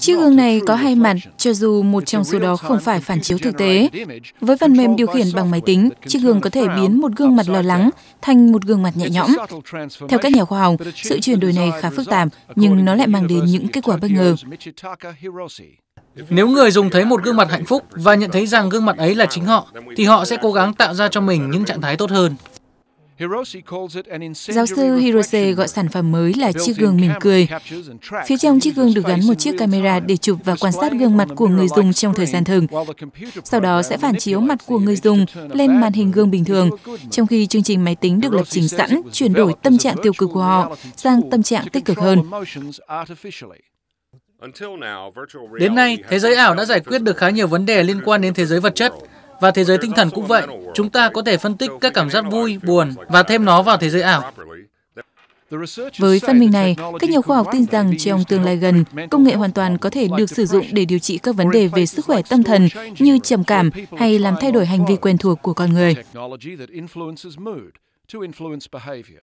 Chiếc gương này có hai mặt, cho dù một trong số đó không phải phản chiếu thực tế. Với phần mềm điều khiển bằng máy tính, chiếc gương có thể biến một gương mặt lo lắng thành một gương mặt nhẹ nhõm. Theo các nhà khoa học, sự chuyển đổi này khá phức tạp, nhưng nó lại mang đến những kết quả bất ngờ. Nếu người dùng thấy một gương mặt hạnh phúc và nhận thấy rằng gương mặt ấy là chính họ, thì họ sẽ cố gắng tạo ra cho mình những trạng thái tốt hơn. Giáo sư Hirose gọi sản phẩm mới là chiếc gương mỉm cười. Phía trong chiếc gương được gắn một chiếc camera để chụp và quan sát gương mặt của người dùng trong thời gian thường. Sau đó sẽ phản chiếu mặt của người dùng lên màn hình gương bình thường, trong khi chương trình máy tính được lập trình sẵn chuyển đổi tâm trạng tiêu cực của họ sang tâm trạng tích cực hơn. Đến nay, thế giới ảo đã giải quyết được khá nhiều vấn đề liên quan đến thế giới vật chất, và thế giới tinh thần cũng vậy, chúng ta có thể phân tích các cảm giác vui, buồn và thêm nó vào thế giới ảo. Với phát minh này, các nhà khoa học tin rằng trong tương lai gần, công nghệ hoàn toàn có thể được sử dụng để điều trị các vấn đề về sức khỏe tâm thần như trầm cảm hay làm thay đổi hành vi quen thuộc của con người.